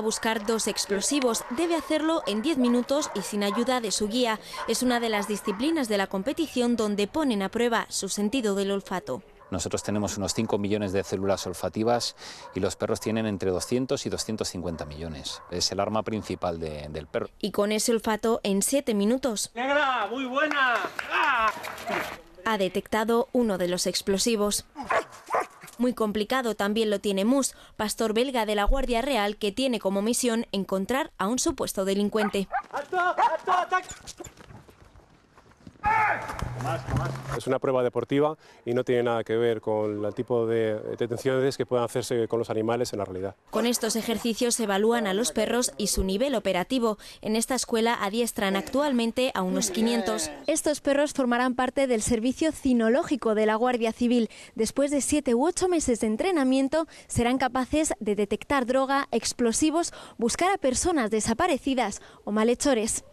buscar dos explosivos. Debe hacerlo en 10 minutos y sin ayuda de su guía. Es una de las disciplinas de la competición donde ponen a prueba su sentido del olfato. Nosotros tenemos unos 5 millones de células olfativas y los perros tienen entre 200 y 250 millones. Es el arma principal del perro. Y con ese olfato en 7 minutos. ¡Negra! ¡Muy buena! Ah. Ha detectado uno de los explosivos. Muy complicado también lo tiene Mus, pastor belga de la Guardia Real que tiene como misión encontrar a un supuesto delincuente. Es una prueba deportiva y no tiene nada que ver con el tipo de detenciones que puedan hacerse con los animales en la realidad. Con estos ejercicios se evalúan a los perros y su nivel operativo. En esta escuela adiestran actualmente a unos 500. Estos perros formarán parte del servicio cinológico de la Guardia Civil. Después de siete u ocho meses de entrenamiento serán capaces de detectar droga, explosivos, buscar a personas desaparecidas o malhechores.